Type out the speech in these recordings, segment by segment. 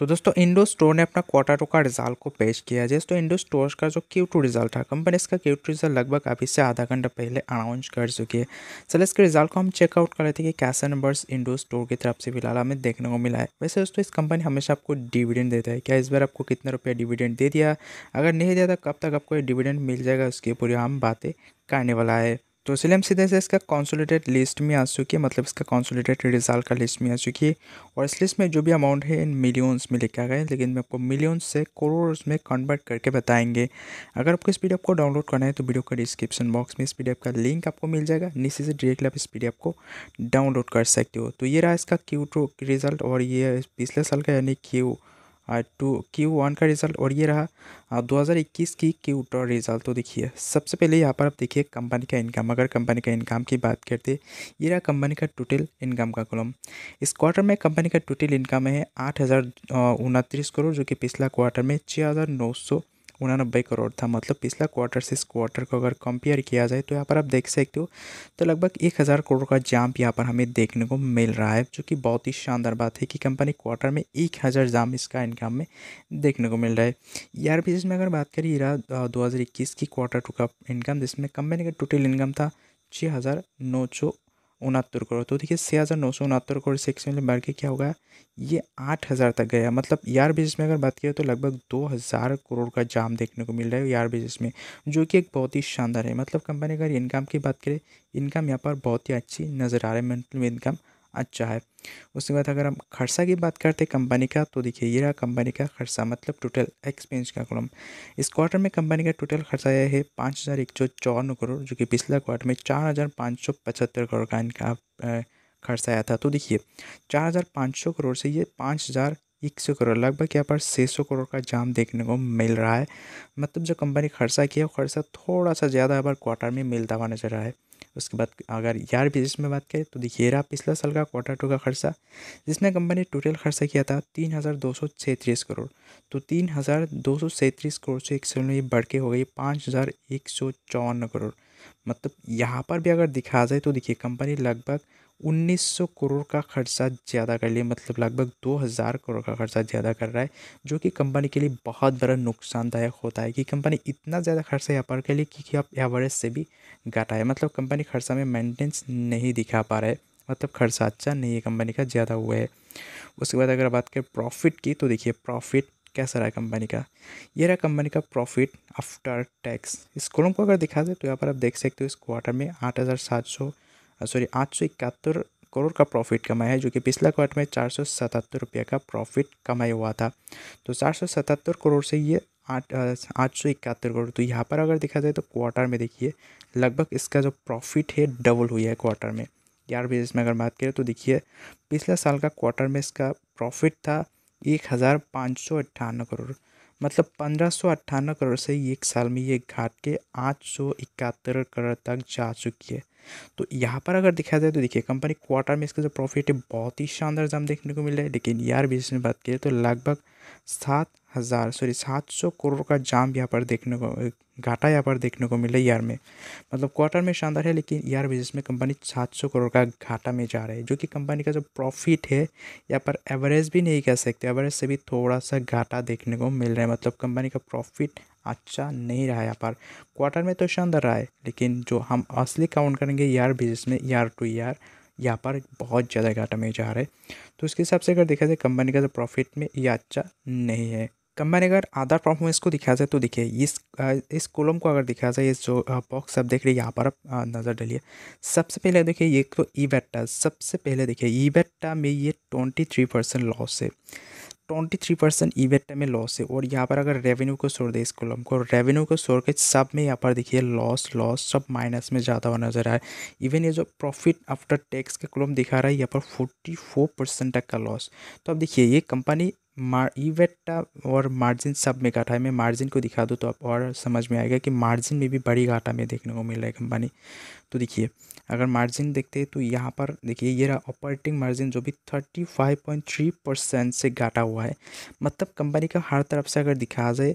तो दोस्तों Indo store ने अपना क्वार्टर का रिजल्ट को पेश किया है तो इंडो स्टोर का जो क्यू टू रिजल्ट था कंपनी इसका क्यू टू रिजल्ट लगभग अभी से आधा घंटा पहले अनाउंस कर चुकी है चलिए इसके रिजल्ट को हम चेकआउट कर लेते थे कि कैसे नंबर्स इंडो स्टोर की तरफ से फिलहाल हमें देखने को मिला है वैसे दोस्तों इस कंपनी हमेशा आपको डिविडेंड देता है क्या इस बार आपको कितना रुपया डिविडेंड दे दिया अगर नहीं दिया तो कब तक आपको डिविडेंड मिल जाएगा उसकी पूरी हम बातें करने वाला है तो इसलिए हम सीधे से इसका कॉन्सोलेटेड लिस्ट में आ चुकी है मतलब इसका कॉन्सोलेटेड रिजल्ट का लिस्ट में आ चुकी है और इस लिस्ट में जो भी अमाउंट है इन मिलियंस में लिखा गया है लेकिन मैं आपको मिलियंस से करोड़ में कन्वर्ट करके बताएंगे अगर आपको इस पी को डाउनलोड करना है तो वीडियो का डिस्क्रिप्शन बॉक्स में इस पी का लिंक आपको मिल जाएगा नीचे से डायरेक्टली आप इस पी को डाउनलोड कर सकते हो तो ये रहा इसका क्यू रिजल्ट और ये पिछले साल का यानी क्यू और टू क्यू वन का रिज़ल्ट और ये रहा दो हज़ार इक्कीस की क्यू टू रिज़ल्ट तो देखिए सबसे पहले यहाँ पर आप देखिए कंपनी का इनकम अगर कंपनी का इनकम की बात करते ये रहा कंपनी का टोटल इनकम का कॉलम इस क्वार्टर में कंपनी का टोटल इनकम है आठ हज़ार उनतीस करोड़ जो कि पिछला क्वार्टर में छः हज़ार नौ सौ उनानब्बे करोड़ था मतलब पिछला क्वार्टर से इस क्वार्टर को अगर कंपेयर किया जाए तो यहाँ पर आप देख सकते हो तो लगभग एक हज़ार करोड़ का जाम्प यहाँ पर हमें देखने को मिल रहा है जो कि बहुत ही शानदार बात है कि कंपनी क्वार्टर में एक हज़ार जाम इसका इनकम में देखने को मिल रहा है यार e बिजनेस में अगर बात करिए दो हज़ार इक्कीस की क्वार्टर टू का इनकम जिसमें कंपनी का टोटल इनकम था छः हज़ार नौ सौ उनहत्तर करोड़ तो देखिए छः हज़ार नौ सौ उनहत्तर करोड़ सिक्स मिलियन बढ़ के क्या होगा ये आठ हज़ार तक गया मतलब यार बेसिस में अगर बात करें तो लगभग दो हज़ार करोड़ का जाम देखने को मिल रहा है यार बेसिस में जो कि एक बहुत ही शानदार है मतलब कंपनी अगर इनकम की बात करें इनकम यहाँ पर बहुत ही अच्छी नज़र आ रहा है मंथली मतलब इनकम अच्छा है उसके बाद अगर हम खर्चा की बात करते हैं कंपनी का तो देखिए ये रहा कंपनी का खर्चा मतलब टोटल एक्सपेंस का कॉलम इस क्वार्टर में कंपनी का टोटल खर्चा यह है पाँच हज़ार एक सौ चौवन करोड़ जो कि पिछला क्वार्टर में चार हज़ार पाँच सौ पचहत्तर करोड़ का इनका खर्चा आया था तो देखिए चार हज़ार पाँच सौ करोड़ से ये पाँच हज़ार एक सौ करोड़ लगभग यहाँ पर छः सौ करोड़ का जाम देखने को मिल रहा है मतलब जो कंपनी खर्चा किया खर्चा थोड़ा सा ज़्यादा यहाँ पर क्वार्टर में मिलता हुआ नजर आया है उसके बाद अगर यार बिजनेस में बात करें तो देखिए रहा पिछला साल का क्वार्टर टू का खर्चा जिसमें कंपनी टोटल खर्चा किया था तीन हज़ार दो सौ सैंतीस करोड़ तो तीन हज़ार दो सौ सैंतीस करोड़ से एक सौ बढ़ के हो गई पाँच हज़ार एक सौ चौवन करोड़ मतलब यहाँ पर भी अगर दिखा जाए तो देखिए कंपनी लगभग 1900 करोड़ का खर्चा ज़्यादा कर लिया मतलब लगभग 2000 करोड़ का खर्चा ज़्यादा कर रहा है जो कि कंपनी के लिए बहुत बड़ा नुकसानदायक होता है कि कंपनी इतना ज़्यादा खर्चा यहाँ पर कर लिए क्योंकि आप एवरेज से भी घटा है मतलब कंपनी खर्चा में मेंटेनेंस नहीं दिखा पा रहा है मतलब खर्चा अच्छा नहीं है कंपनी का ज़्यादा हुआ है उसके बाद अगर बात करें प्रॉफिट की तो देखिए प्रॉफिट कैसा रहा कंपनी का ये रहा कंपनी का प्रॉफिट आफ्टर टैक्स इस कॉलम को अगर दिखा दे तो यहाँ पर आप देख सकते हो इस क्वार्टर में आठ हज़ार सात सौ सॉरी आठ सौ इकहत्तर करोड़ का प्रॉफिट कमाया है जो कि पिछला क्वार्टर में चार सौ सतहत्तर रुपये का प्रॉफिट कमाया हुआ था तो चार सौ सतहत्तर करोड़ से ये आठ आठ सौ इकहत्तर करोड़ तो यहाँ पर अगर देखा जाए तो क्वार्टर में देखिए लगभग इसका जो प्रॉफिट है डबल हुई है क्वार्टर में यार बिजनेस में अगर बात करें तो देखिए पिछला साल का क्वार्टर में इसका प्रॉफिट था एक हज़ार पाँच सौ अट्ठानवे करोड़ मतलब पंद्रह सौ अट्ठानवे करोड़ से एक साल में ये घाट के आठ सौ इकहत्तर करोड़ तक जा चुकी है तो यहाँ पर अगर देखा जाए तो देखिए कंपनी क्वार्टर में इसका जो प्रॉफिट है बहुत ही शानदार जम देखने को मिल रहा है लेकिन यार बिजनेस में बात करें तो लगभग सात हज़ार सॉरी सात सौ करोड़ का जाम यहाँ पर देखने को घाटा यहाँ पर देखने को मिला ईयर में मतलब क्वार्टर में शानदार है लेकिन ईयर बिजनेस में कंपनी सात सौ करोड़ का घाटा में जा रहा है जो कि कंपनी का जो प्रॉफिट है यहाँ पर एवरेज भी नहीं कह सकते एवरेज से भी थोड़ा सा घाटा देखने को मिल रहा है मतलब कंपनी का प्रॉफिट अच्छा नहीं रहा यहाँ पर क्वार्टर में तो शानदार रहा है लेकिन जो हम असली काउंट करेंगे ईयर बिजनेस में ईयर टू ईयर यहाँ पर बहुत ज़्यादा घाटा में जा रहा है तो उसके हिसाब से अगर देखा जाए कंपनी का जो प्रॉफिट में ये अच्छा नहीं है कंबाइन अगर अदर परफॉर्मेंस इसको दिखाया जाए तो देखिए इस इस कॉलम को अगर दिखाया जाए इस जो बॉक्स आप देख रहे हैं यहाँ पर आप नज़र डालिए सबसे पहले देखिए ये तो ईवेटा सबसे पहले देखिए ईवेटा में ये ट्वेंटी थ्री परसेंट लॉस है ट्वेंटी थ्री परसेंट ईवेटा में लॉस है और यहाँ पर अगर रेवेन्यू को छोड़ दे इस कॉलम को रेवेन्यू को छोड़ के सब में यहाँ पर देखिए लॉस लॉस सब माइनस में ज़्यादा हुआ नजर आया इवन ये जो प्रॉफिट आफ्टर टैक्स का कॉलम दिखा रहा है यहाँ पर फोर्टी फोर परसेंट तक का लॉस तो अब देखिए ये कंपनी मार ईवेटा और मार्जिन सब में घाटा है मैं मार्जिन को दिखा दूँ तो आप और समझ में आएगा कि मार्जिन में भी बड़ी घाटा में देखने को मिल रहा है कंपनी तो देखिए अगर मार्जिन देखते हैं तो यहाँ पर देखिए ये रहा ऑपरेटिंग मार्जिन जो भी thirty five point three percent से घाटा हुआ है मतलब कंपनी का हर तरफ से अगर दिखा जाए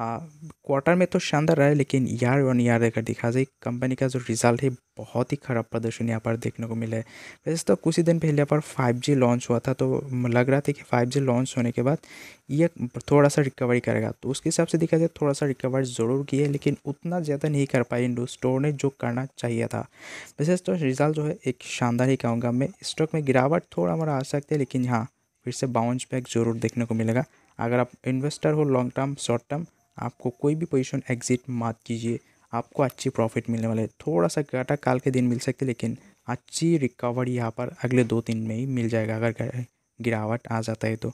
क्वार्टर में तो शानदार रहा है लेकिन यार ऑन यार अगर देखा जाए कंपनी का जो रिजल्ट है बहुत ही ख़राब प्रदर्शन यहाँ पर देखने को मिला है वैसे तो कुछ ही दिन पहले यहाँ पर 5G लॉन्च हुआ था तो लग रहा था कि 5G लॉन्च होने के बाद ये थोड़ा सा रिकवरी करेगा तो उसके हिसाब से देखा जाए थोड़ा सा रिकवर ज़रूर किया है लेकिन उतना ज़्यादा नहीं कर पाई इंडो स्टोर ने जो करना चाहिए था वैसे तो रिज़ल्ट जो है एक शानदार ही कहूँगा मैं स्टॉक में गिरावट थोड़ा मोड़ा आ सकती है लेकिन हाँ फिर से बाउंस बैक जरूर देखने को मिलेगा अगर आप इन्वेस्टर हो लॉन्ग टर्म शॉर्ट टर्म आपको कोई भी पोजीशन एग्जिट मत कीजिए आपको अच्छी प्रॉफिट मिलने वाले थोड़ा सा घाटा काल के दिन मिल सकते लेकिन अच्छी रिकवरी यहाँ पर अगले दो तीन में ही मिल जाएगा अगर गिरावट आ जाता है तो